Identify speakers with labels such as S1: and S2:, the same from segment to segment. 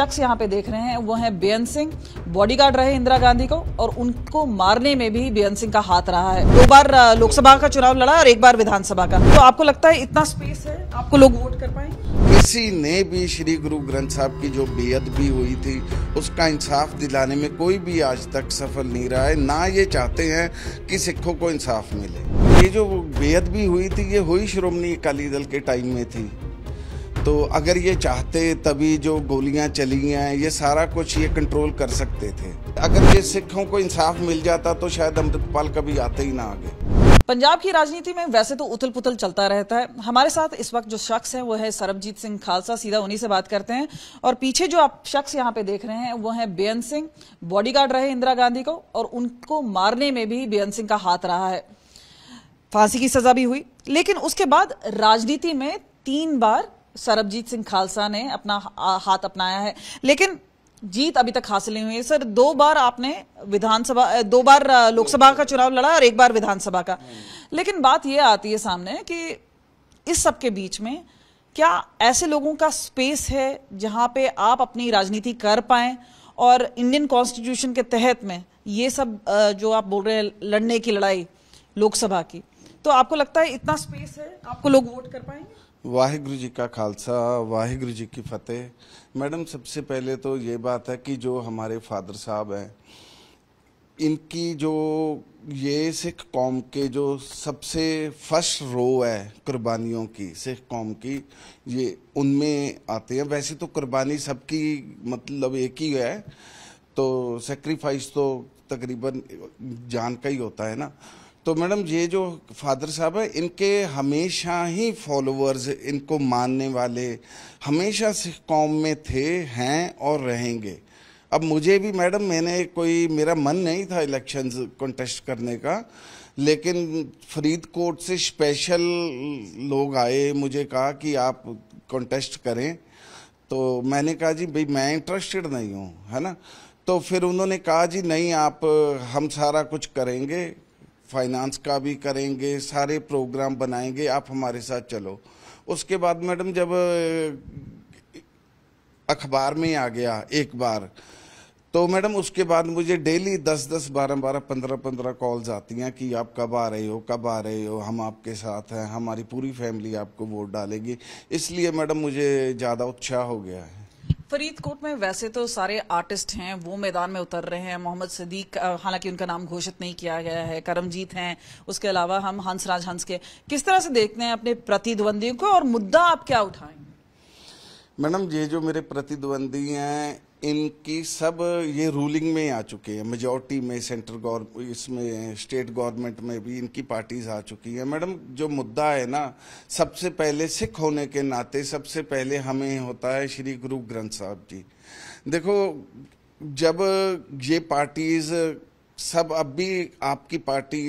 S1: शख्स यहाँ पे देख रहे हैं वो हैं बेअन सिंह बॉडीगार्ड रहे इंदिरा गांधी को और उनको मारने में भी बेअन सिंह का हाथ रहा है दो बार लोकसभा का चुनाव लड़ा और एक बार विधानसभा का तो आपको लगता है इतना स्पेस है आपको लोग वोट कर
S2: पाए किसी ने भी श्री गुरु ग्रंथ साहब की जो बेहद भी हुई थी उसका इंसाफ दिलाने में कोई भी आज तक सफल नहीं रहा है ना ये चाहते हैं कि सिखों को इंसाफ मिले ये जो बेहद भी हुई थी ये हुई श्रोमणी अकाली दल के टाइम में थी तो अगर ये चाहते तभी जो गोलियां चली हैं ये सारा कुछ ये कंट्रोल कर सकते थे अगर ये सिखों को इंसाफ मिल जाता तो शायद अमृतपाल कभी आते ही ना आगे
S1: पंजाब की राजनीति में वैसे तो उथल पुथल चलता रहता है हमारे साथ इस वक्त जो शख्स है वो है सरबजीत सिंह खालसा सीधा उन्हीं से बात करते हैं और पीछे जो आप शख्स यहाँ पे देख रहे हैं वो है बेअंत सिंह बॉडीगार्ड रहे इंदिरा गांधी को और उनको मारने में भी बेअंत सिंह का हाथ रहा है फांसी की सजा भी हुई लेकिन उसके बाद राजनीति में तीन बार सरबजीत सिंह खालसा ने अपना हाथ अपनाया है लेकिन जीत अभी तक हासिल नहीं हुई है सर दो बार आपने विधानसभा दो बार लोकसभा का चुनाव लड़ा और एक बार विधानसभा का लेकिन बात यह आती है सामने कि इस सब के बीच में क्या ऐसे लोगों का स्पेस है जहां पे आप अपनी राजनीति कर पाए और इंडियन कॉन्स्टिट्यूशन के तहत में ये सब जो आप बोल रहे हैं लड़ने की लड़ाई लोकसभा की तो आपको लगता है इतना स्पेस है आपको लोग वोट कर पाएंगे
S2: वाहिगुरु जी का खालसा वाहिगुरु जी की फतेह मैडम सबसे पहले तो ये बात है कि जो हमारे फादर साहब हैं इनकी जो ये सिख कौम के जो सबसे फर्स्ट रो है कुर्बानियों की सिख कौम की ये उनमें आते हैं वैसे तो कुर्बानी सबकी मतलब एक ही है तो सेक्रीफाइस तो तकरीबन जान का ही होता है ना तो मैडम ये जो फादर साहब है इनके हमेशा ही फॉलोअर्स इनको मानने वाले हमेशा सिख कौम में थे हैं और रहेंगे अब मुझे भी मैडम मैंने कोई मेरा मन नहीं था इलेक्शन कंटेस्ट करने का लेकिन फरीदकोट से स्पेशल लोग आए मुझे कहा कि आप कंटेस्ट करें तो मैंने कहा जी भाई मैं इंटरेस्टेड नहीं हूँ है ना तो फिर उन्होंने कहा जी नहीं आप हम सारा कुछ करेंगे फाइनेंस का भी करेंगे सारे प्रोग्राम बनाएंगे आप हमारे साथ चलो उसके बाद मैडम जब अखबार में आ गया एक बार तो मैडम उसके बाद मुझे डेली दस दस बारह बारह पंद्रह पंद्रह कॉल्स आती हैं कि आप कब आ रहे हो कब आ रहे हो हम आपके साथ हैं हमारी पूरी फैमिली आपको वोट डालेगी इसलिए मैडम मुझे ज़्यादा उत्साह हो गया है
S1: फरीदकोट में वैसे तो सारे आर्टिस्ट हैं वो मैदान में उतर रहे हैं मोहम्मद सदीक हालांकि उनका नाम घोषित नहीं किया गया है करमजीत हैं उसके अलावा हम हंसराज हंस के किस तरह से देखते हैं अपने प्रतिद्वंदियों को और मुद्दा आप क्या उठाएंगे
S2: मैडम ये जो मेरे प्रतिद्वंदी हैं इनकी सब ये रूलिंग में आ चुके हैं मेजोरिटी में सेंट्रल गवर्नमेंट इसमें स्टेट गवर्नमेंट में भी इनकी पार्टीज आ चुकी हैं मैडम जो मुद्दा है ना सबसे पहले सिख होने के नाते सबसे पहले हमें होता है श्री गुरु ग्रंथ साहब जी देखो जब ये पार्टीज सब अब भी आपकी पार्टी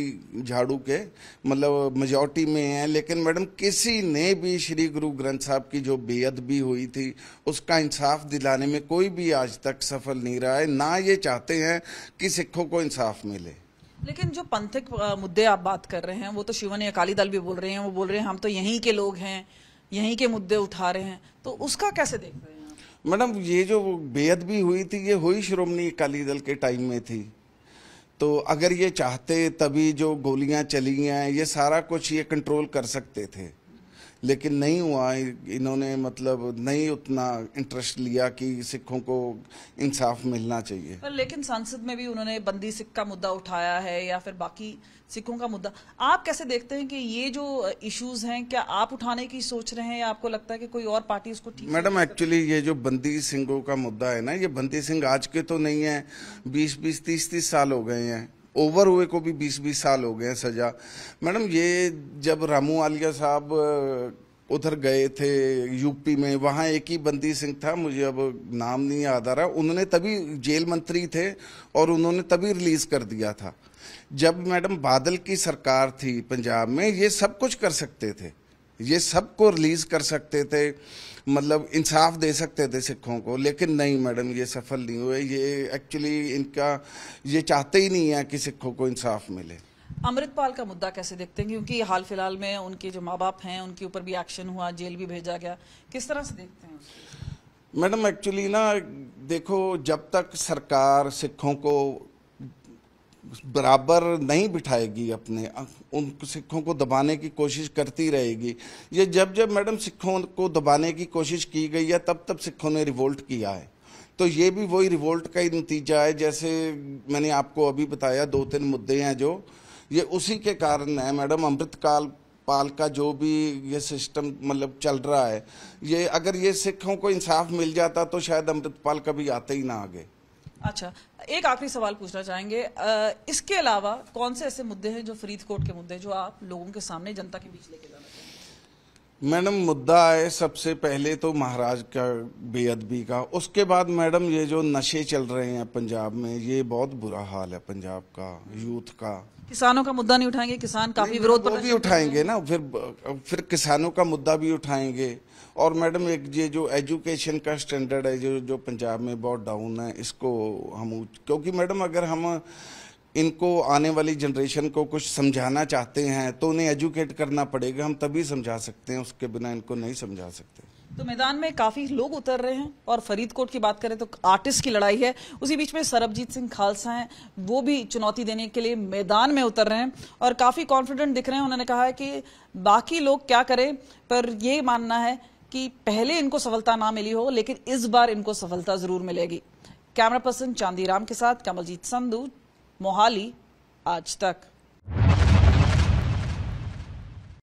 S2: झाड़ू के मतलब मेजोरिटी में है लेकिन मैडम किसी ने भी श्री गुरु ग्रंथ साहब की जो भी हुई थी उसका इंसाफ दिलाने में कोई भी आज तक सफल नहीं रहा है ना ये चाहते हैं कि सिखों को इंसाफ मिले
S1: लेकिन जो पंथिक मुद्दे आप बात कर रहे हैं वो तो शिवन अकाली दल भी बोल रहे हैं वो बोल रहे हैं हम तो यहीं के लोग हैं यहीं के मुद्दे उठा रहे हैं तो उसका कैसे देख रहे हैं
S2: मैडम ये जो भी हुई थी ये हुई श्रोमणी अकाली दल के टाइम में थी तो अगर ये चाहते तभी जो गोलियां चली हैं ये सारा कुछ ये कंट्रोल कर सकते थे लेकिन नहीं हुआ इन्होंने मतलब नहीं उतना इंटरेस्ट लिया कि सिखों को इंसाफ मिलना चाहिए
S1: पर लेकिन संसद में भी उन्होंने बंदी सिख का मुद्दा उठाया है या फिर बाकी सिखों का मुद्दा आप कैसे देखते हैं कि ये जो इश्यूज हैं क्या आप उठाने की सोच रहे हैं या आपको लगता है कि कोई और पार्टी इसको ठीक मैडम
S2: एक्चुअली ये जो बंदी सिंह का मुद्दा है ना ये बंदी सिंह आज के तो नहीं है बीस बीस तीस तीस साल हो गए हैं ओवर हुए को भी बीस बीस साल हो गए हैं सजा मैडम ये जब रामू आलिया साहब उधर गए थे यूपी में वहाँ एक ही बंदी सिंह था मुझे अब नाम नहीं याद आ रहा उन्होंने तभी जेल मंत्री थे और उन्होंने तभी रिलीज कर दिया था जब मैडम बादल की सरकार थी पंजाब में ये सब कुछ कर सकते थे ये सबको रिलीज कर सकते थे मतलब इंसाफ दे सकते थे सिखों को लेकिन नहीं मैडम ये सफल नहीं हुए ये एक्चुअली इनका ये चाहते ही नहीं है कि सिखों को इंसाफ मिले
S1: अमृतपाल का मुद्दा कैसे देखते हैं क्योंकि हाल फिलहाल में उनके जो माँ बाप हैं उनके ऊपर भी एक्शन हुआ जेल भी भेजा गया किस तरह से देखते हैं
S2: मैडम एक्चुअली ना देखो जब तक सरकार सिखों को बराबर नहीं बिठाएगी अपने उन सिखों को दबाने की कोशिश करती रहेगी ये जब जब मैडम सिखों को दबाने की कोशिश की गई है तब तब सिखों ने रिवोल्ट किया है तो ये भी वही रिवोल्ट का ही नतीजा है जैसे मैंने आपको अभी बताया दो तीन मुद्दे हैं जो ये उसी के कारण है मैडम अमृतकाल पाल का जो भी ये सिस्टम मतलब चल रहा है ये अगर ये सिखों को इंसाफ मिल जाता तो शायद अमृतपाल कभी आते ही ना आगे
S1: अच्छा एक आखिरी सवाल पूछना चाहेंगे इसके अलावा कौन से ऐसे मुद्दे हैं जो फरीदकोट के मुद्दे जो आप लोगों के सामने जनता के बीच लेके जाना चाहेंगे
S2: मैडम मुद्दा आए सबसे पहले तो महाराज का बेअदबी का उसके बाद मैडम ये जो नशे चल रहे हैं पंजाब में ये बहुत बुरा हाल है पंजाब का यूथ का
S1: किसानों का मुद्दा नहीं उठाएंगे किसान काफी विरोध पर भी उठाएंगे
S2: ना फिर फिर किसानों का मुद्दा भी उठाएंगे और मैडम एक ये जो एजुकेशन का स्टैंडर्ड है जो जो पंजाब में बहुत डाउन है इसको हम क्योंकि मैडम अगर हम इनको आने वाली जनरेशन को कुछ समझाना चाहते हैं तो उन्हें एजुकेट करना पड़ेगा हम तभी समझा सकते हैं उसके बिना इनको नहीं समझा सकते
S1: तो मैदान में काफी लोग उतर रहे हैं और फरीदकोट की बात करें तो आर्टिस्ट की लड़ाई है उसी बीच में सरबजीत सिंह खालसा हैं वो भी चुनौती देने के लिए मैदान में उतर रहे हैं और काफी कॉन्फिडेंट दिख रहे हैं उन्होंने कहा है कि बाकी लोग क्या करें पर ये मानना है कि पहले इनको सफलता ना मिली हो लेकिन इस बार इनको सफलता जरूर मिलेगी कैमरा पर्सन चांदी राम के साथ कमलजीत संधु मोहाली आज तक